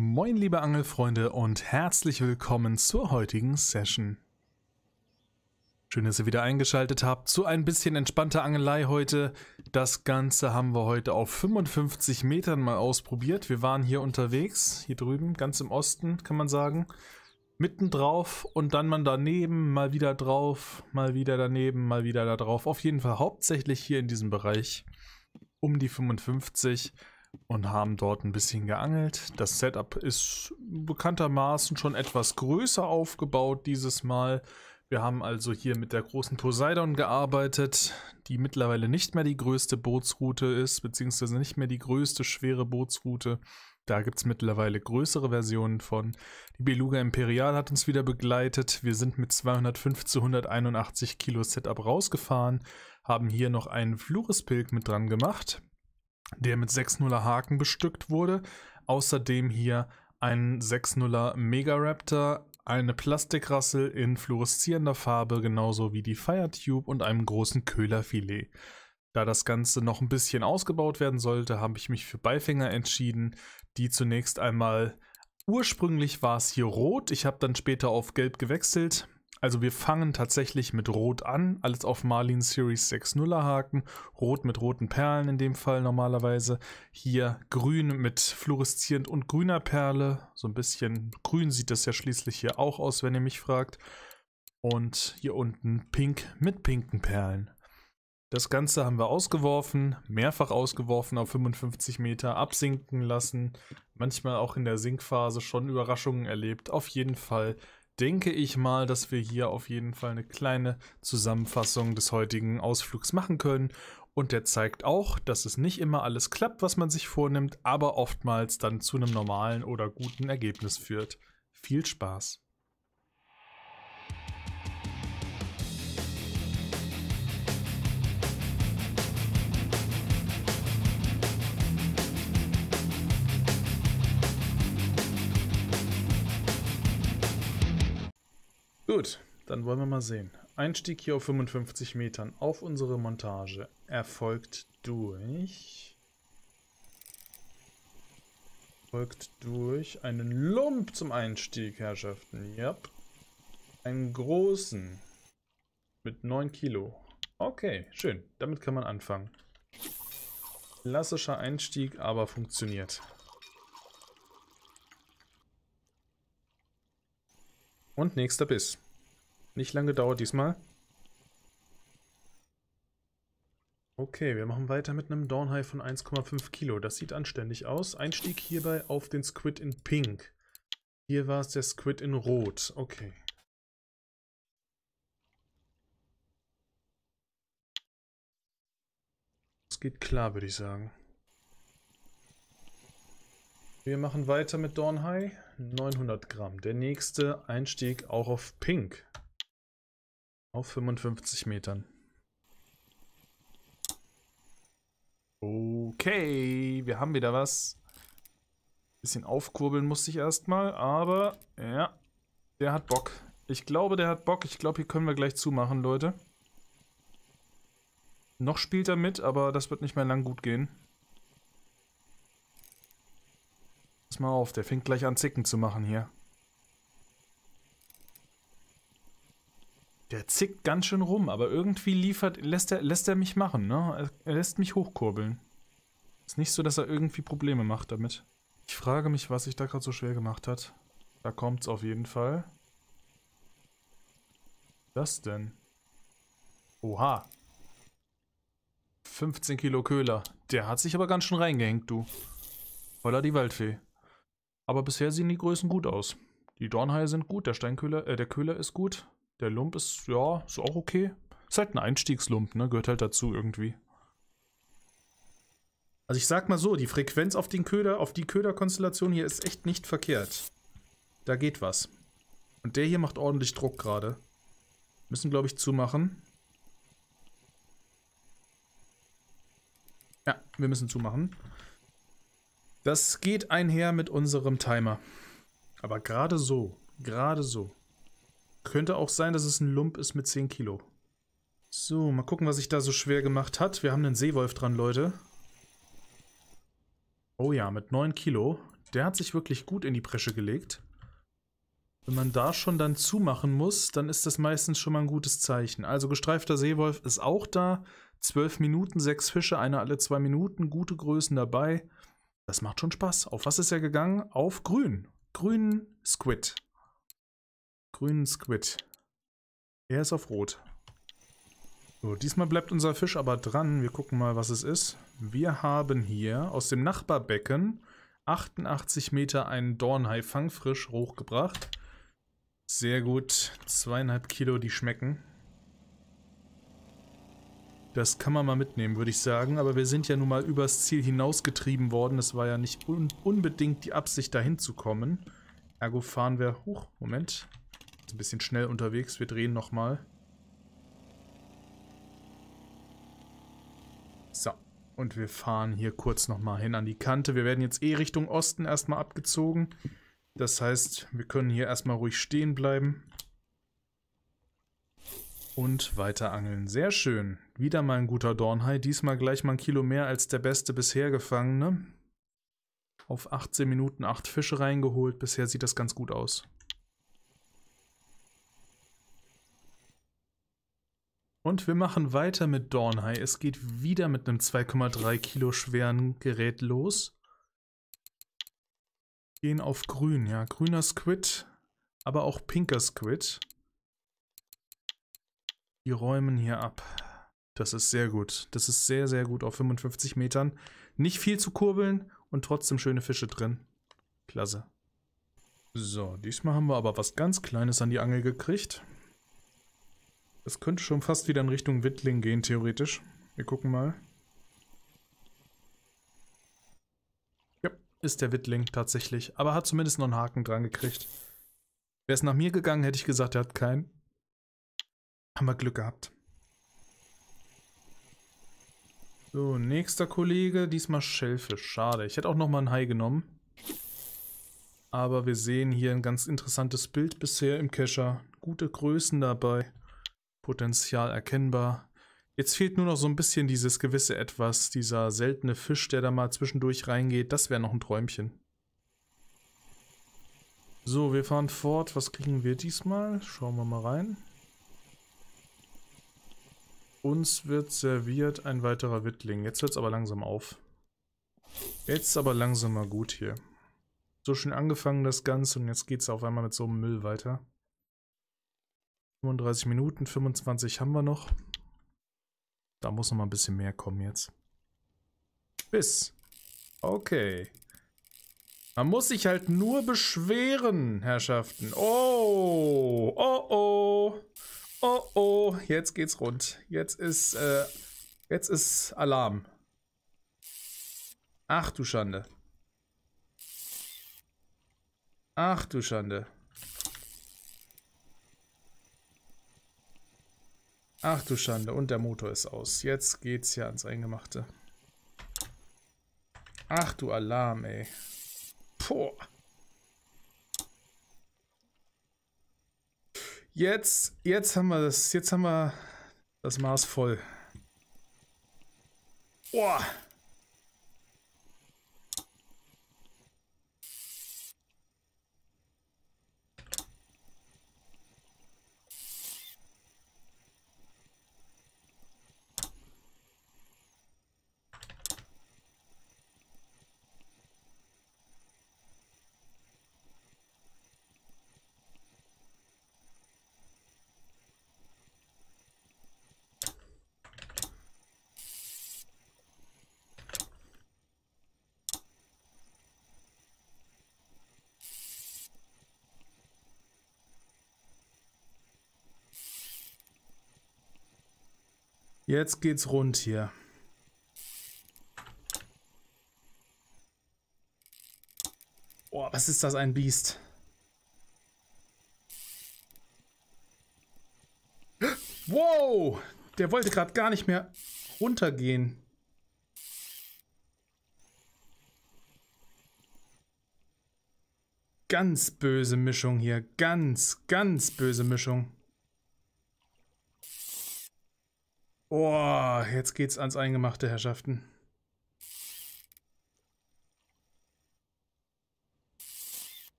Moin liebe Angelfreunde und herzlich willkommen zur heutigen Session. Schön, dass ihr wieder eingeschaltet habt zu ein bisschen entspannter Angelei heute. Das Ganze haben wir heute auf 55 Metern mal ausprobiert. Wir waren hier unterwegs, hier drüben, ganz im Osten, kann man sagen. Mitten drauf und dann mal daneben, mal wieder drauf, mal wieder daneben, mal wieder da drauf. Auf jeden Fall hauptsächlich hier in diesem Bereich um die 55 Meter und haben dort ein bisschen geangelt. Das Setup ist bekanntermaßen schon etwas größer aufgebaut dieses Mal. Wir haben also hier mit der großen Poseidon gearbeitet, die mittlerweile nicht mehr die größte Bootsroute ist, beziehungsweise nicht mehr die größte schwere Bootsroute. Da gibt es mittlerweile größere Versionen von. Die Beluga Imperial hat uns wieder begleitet. Wir sind mit 205 zu 181 Kilo Setup rausgefahren, haben hier noch einen Fluorespilk mit dran gemacht der mit 6-0er Haken bestückt wurde. Außerdem hier ein 6-0er Mega Raptor, eine Plastikrassel in fluoreszierender Farbe, genauso wie die Firetube und einem großen Köhlerfilet. Da das Ganze noch ein bisschen ausgebaut werden sollte, habe ich mich für Beifänger entschieden, die zunächst einmal Ursprünglich war es hier rot, ich habe dann später auf gelb gewechselt. Also wir fangen tatsächlich mit Rot an, alles auf Marlin Series 6.0er Haken. Rot mit roten Perlen in dem Fall normalerweise. Hier grün mit fluoreszierend und grüner Perle. So ein bisschen grün sieht das ja schließlich hier auch aus, wenn ihr mich fragt. Und hier unten pink mit pinken Perlen. Das Ganze haben wir ausgeworfen, mehrfach ausgeworfen auf 55 Meter, absinken lassen. Manchmal auch in der Sinkphase schon Überraschungen erlebt. Auf jeden Fall denke ich mal, dass wir hier auf jeden Fall eine kleine Zusammenfassung des heutigen Ausflugs machen können. Und der zeigt auch, dass es nicht immer alles klappt, was man sich vornimmt, aber oftmals dann zu einem normalen oder guten Ergebnis führt. Viel Spaß! Gut, dann wollen wir mal sehen. Einstieg hier auf 55 Metern auf unsere Montage erfolgt durch... Folgt durch einen Lump zum Einstieg, Herrschaften. Yep. Einen großen. Mit 9 Kilo. Okay, schön. Damit kann man anfangen. Klassischer Einstieg, aber funktioniert. Und nächster Biss. Nicht lange dauert diesmal. Okay, wir machen weiter mit einem Dornhai von 1,5 Kilo. Das sieht anständig aus. Einstieg hierbei auf den Squid in Pink. Hier war es der Squid in Rot. Okay. Das geht klar, würde ich sagen. Wir machen weiter mit Dornhai. 900 Gramm. Der nächste Einstieg auch auf Pink. Auf 55 Metern. Okay, wir haben wieder was. Bisschen aufkurbeln musste ich erstmal, aber ja, der hat Bock. Ich glaube, der hat Bock. Ich glaube, hier können wir gleich zumachen, Leute. Noch spielt er mit, aber das wird nicht mehr lang gut gehen. pass mal auf, der fängt gleich an Zicken zu machen hier. Der zickt ganz schön rum, aber irgendwie liefert, lässt er, lässt er mich machen, ne? Er lässt mich hochkurbeln. Ist nicht so, dass er irgendwie Probleme macht damit. Ich frage mich, was sich da gerade so schwer gemacht hat. Da kommt's auf jeden Fall. Das denn? Oha. 15 Kilo Köhler. Der hat sich aber ganz schön reingehängt, du. Holla die Waldfee. Aber bisher sehen die Größen gut aus. Die Dornhaie sind gut, der Steinköhler, äh, der Köhler ist gut. Der Lump ist, ja, ist auch okay. Ist halt ein Einstiegslump, ne? Gehört halt dazu irgendwie. Also ich sag mal so, die Frequenz auf den Köder, auf die Köderkonstellation hier ist echt nicht verkehrt. Da geht was. Und der hier macht ordentlich Druck gerade. Müssen, glaube ich, zumachen. Ja, wir müssen zumachen. Das geht einher mit unserem Timer. Aber gerade so, gerade so. Könnte auch sein, dass es ein Lump ist mit 10 Kilo. So, mal gucken, was sich da so schwer gemacht hat. Wir haben einen Seewolf dran, Leute. Oh ja, mit 9 Kilo. Der hat sich wirklich gut in die Presche gelegt. Wenn man da schon dann zumachen muss, dann ist das meistens schon mal ein gutes Zeichen. Also gestreifter Seewolf ist auch da. 12 Minuten, 6 Fische, einer alle 2 Minuten, gute Größen dabei. Das macht schon Spaß. Auf was ist er gegangen? Auf grün. Grünen Squid. Grünen Squid. Er ist auf rot. So, diesmal bleibt unser Fisch aber dran. Wir gucken mal, was es ist. Wir haben hier aus dem Nachbarbecken 88 Meter einen Dornhai fangfrisch hochgebracht. Sehr gut. Zweieinhalb Kilo, die schmecken. Das kann man mal mitnehmen, würde ich sagen. Aber wir sind ja nun mal übers Ziel hinausgetrieben worden. Das war ja nicht un unbedingt die Absicht, dahin zu kommen. Ergo fahren wir... Huch, Moment. Ist ein bisschen schnell unterwegs. Wir drehen nochmal. So. Und wir fahren hier kurz nochmal hin an die Kante. Wir werden jetzt eh Richtung Osten erstmal abgezogen. Das heißt, wir können hier erstmal ruhig stehen bleiben. Und weiter angeln. Sehr schön. Wieder mal ein guter Dornhai. Diesmal gleich mal ein Kilo mehr als der beste bisher gefangene. Ne? Auf 18 Minuten 8 Fische reingeholt. Bisher sieht das ganz gut aus. Und wir machen weiter mit Dornhai. Es geht wieder mit einem 2,3 Kilo schweren Gerät los. Gehen auf grün, ja. Grüner Squid, aber auch pinker Squid. Die räumen hier ab. Das ist sehr gut. Das ist sehr, sehr gut auf 55 Metern. Nicht viel zu kurbeln und trotzdem schöne Fische drin. Klasse. So, diesmal haben wir aber was ganz Kleines an die Angel gekriegt. Das könnte schon fast wieder in Richtung Wittling gehen, theoretisch. Wir gucken mal. Ja, ist der Wittling tatsächlich. Aber hat zumindest noch einen Haken dran gekriegt. Wäre es nach mir gegangen, hätte ich gesagt, er hat keinen haben wir Glück gehabt. So, nächster Kollege, diesmal Schellfisch. Schade, ich hätte auch nochmal einen Hai genommen. Aber wir sehen hier ein ganz interessantes Bild bisher im Kescher. Gute Größen dabei, Potenzial erkennbar. Jetzt fehlt nur noch so ein bisschen dieses gewisse Etwas, dieser seltene Fisch, der da mal zwischendurch reingeht. Das wäre noch ein Träumchen. So, wir fahren fort. Was kriegen wir diesmal? Schauen wir mal rein. Uns wird serviert ein weiterer Wittling. Jetzt hört es aber langsam auf. Jetzt aber langsam mal gut hier. So schön angefangen das Ganze und jetzt geht es auf einmal mit so einem Müll weiter. 35 Minuten, 25 haben wir noch. Da muss noch mal ein bisschen mehr kommen jetzt. Bis. Okay. Man muss sich halt nur beschweren, Herrschaften. Oh, oh, oh. Oh oh, jetzt geht's rund. Jetzt ist, äh, jetzt ist Alarm. Ach du Schande. Ach du Schande. Ach du Schande, und der Motor ist aus. Jetzt geht's ja ans Eingemachte. Ach du Alarm, ey. Puh. Jetzt, jetzt haben wir das, jetzt haben wir das Maß voll. Boah. Jetzt geht's rund hier. Oh, was ist das ein Biest? Wow! Der wollte gerade gar nicht mehr runtergehen. Ganz böse Mischung hier. Ganz, ganz böse Mischung. Oh, jetzt geht's ans Eingemachte, Herrschaften.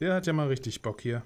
Der hat ja mal richtig Bock hier.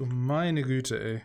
Oh, meine Güte, ey.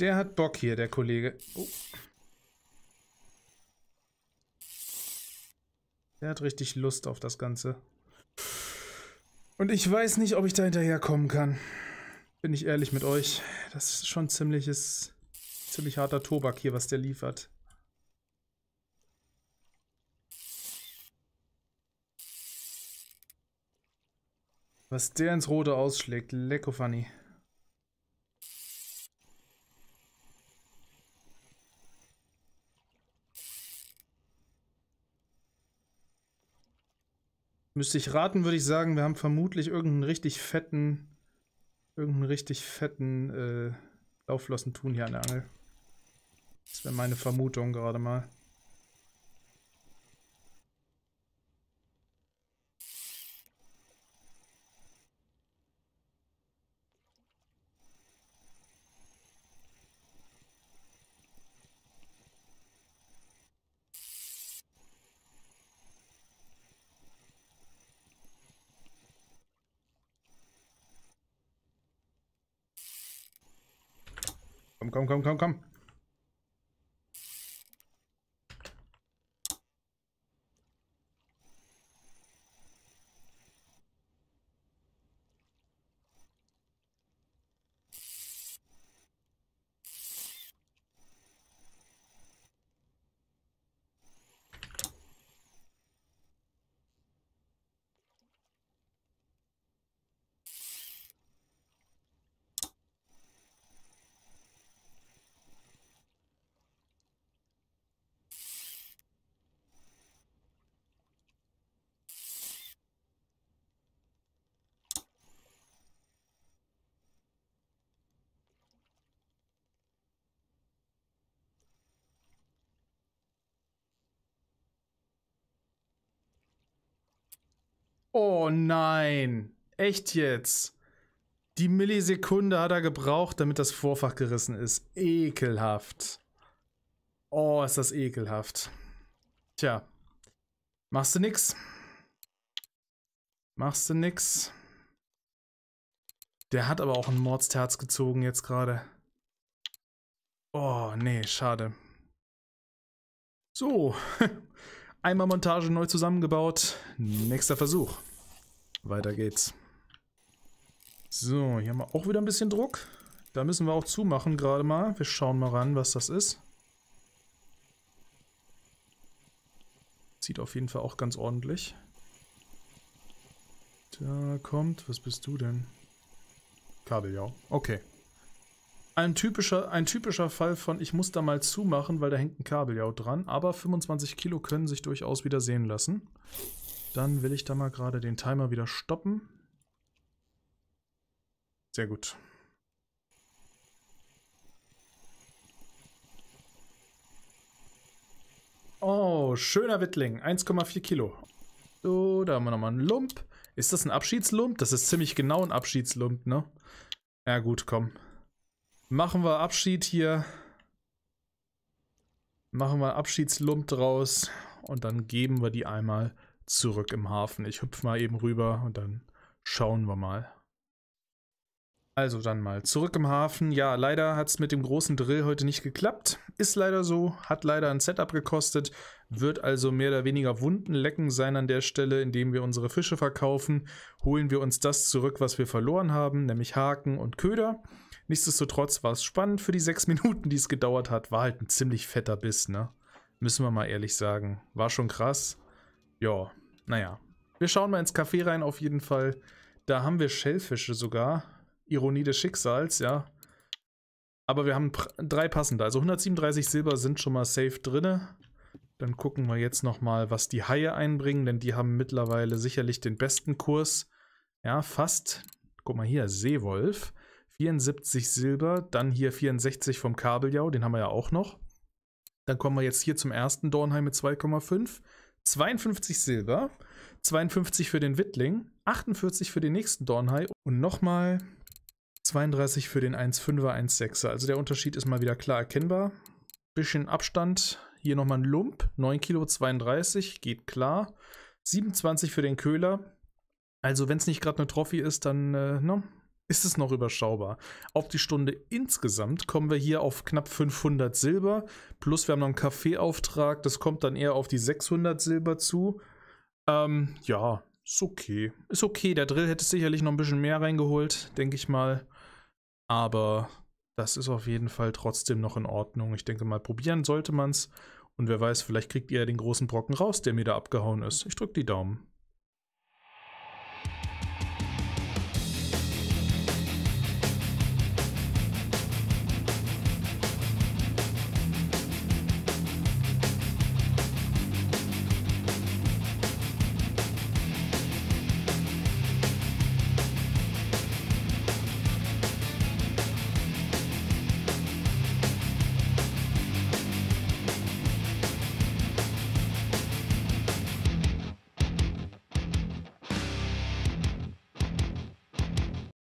Der hat Bock hier, der Kollege. Oh. Der hat richtig Lust auf das Ganze. Und ich weiß nicht, ob ich da hinterherkommen kann. Bin ich ehrlich mit euch. Das ist schon ziemliches, ziemlich harter Tobak hier, was der liefert. Was der ins Rote ausschlägt, lecko funny. Müsste ich raten, würde ich sagen, wir haben vermutlich irgendeinen richtig fetten, irgendeinen richtig fetten äh, Laufflossen tun hier an der Angel. Das wäre meine Vermutung gerade mal. Komm, komm, komm, komm, komm. Oh nein. Echt jetzt? Die Millisekunde hat er gebraucht, damit das Vorfach gerissen ist. Ekelhaft. Oh, ist das ekelhaft. Tja. Machst du nix? Machst du nix? Der hat aber auch ein Mordsterz gezogen jetzt gerade. Oh, nee, schade. So, Einmal Montage neu zusammengebaut. Nächster Versuch. Weiter geht's. So, hier haben wir auch wieder ein bisschen Druck. Da müssen wir auch zumachen gerade mal. Wir schauen mal ran, was das ist. Sieht auf jeden Fall auch ganz ordentlich. Da kommt, was bist du denn? Kabeljau. Okay ein typischer, ein typischer Fall von, ich muss da mal zumachen, weil da hängt ein Kabeljau dran. Aber 25 Kilo können sich durchaus wieder sehen lassen. Dann will ich da mal gerade den Timer wieder stoppen. Sehr gut. Oh, schöner Wittling. 1,4 Kilo. So, da haben wir nochmal einen Lump. Ist das ein Abschiedslump? Das ist ziemlich genau ein Abschiedslump, ne? Ja gut, komm. Machen wir Abschied hier. Machen wir Abschiedslump draus und dann geben wir die einmal zurück im Hafen. Ich hüpfe mal eben rüber und dann schauen wir mal. Also dann mal zurück im Hafen. Ja, leider hat es mit dem großen Drill heute nicht geklappt. Ist leider so, hat leider ein Setup gekostet, wird also mehr oder weniger Wunden lecken sein an der Stelle, indem wir unsere Fische verkaufen, holen wir uns das zurück, was wir verloren haben, nämlich Haken und Köder. Nichtsdestotrotz war es spannend für die sechs Minuten, die es gedauert hat. War halt ein ziemlich fetter Biss, ne? Müssen wir mal ehrlich sagen. War schon krass. Ja, naja. Wir schauen mal ins Café rein auf jeden Fall. Da haben wir Schellfische sogar. Ironie des Schicksals, ja. Aber wir haben drei passende. Also 137 Silber sind schon mal safe drinne. Dann gucken wir jetzt nochmal, was die Haie einbringen, denn die haben mittlerweile sicherlich den besten Kurs. Ja, fast. Guck mal hier, Seewolf. 74 Silber, dann hier 64 vom Kabeljau, den haben wir ja auch noch. Dann kommen wir jetzt hier zum ersten Dornheim mit 2,5. 52 Silber, 52 für den Wittling, 48 für den nächsten Dornhai und nochmal 32 für den 1,5er, 1,6er. Also der Unterschied ist mal wieder klar erkennbar. Bisschen Abstand, hier nochmal ein Lump, 9 Kilo, 32, geht klar. 27 für den Köhler. Also wenn es nicht gerade eine Trophy ist, dann äh, ne, ist es noch überschaubar. Auf die Stunde insgesamt kommen wir hier auf knapp 500 Silber. Plus wir haben noch einen Kaffeeauftrag. Das kommt dann eher auf die 600 Silber zu. Ähm, ja, ist okay. Ist okay. Der Drill hätte sicherlich noch ein bisschen mehr reingeholt, denke ich mal. Aber das ist auf jeden Fall trotzdem noch in Ordnung. Ich denke mal, probieren sollte man es. Und wer weiß, vielleicht kriegt ihr ja den großen Brocken raus, der mir da abgehauen ist. Ich drücke die Daumen.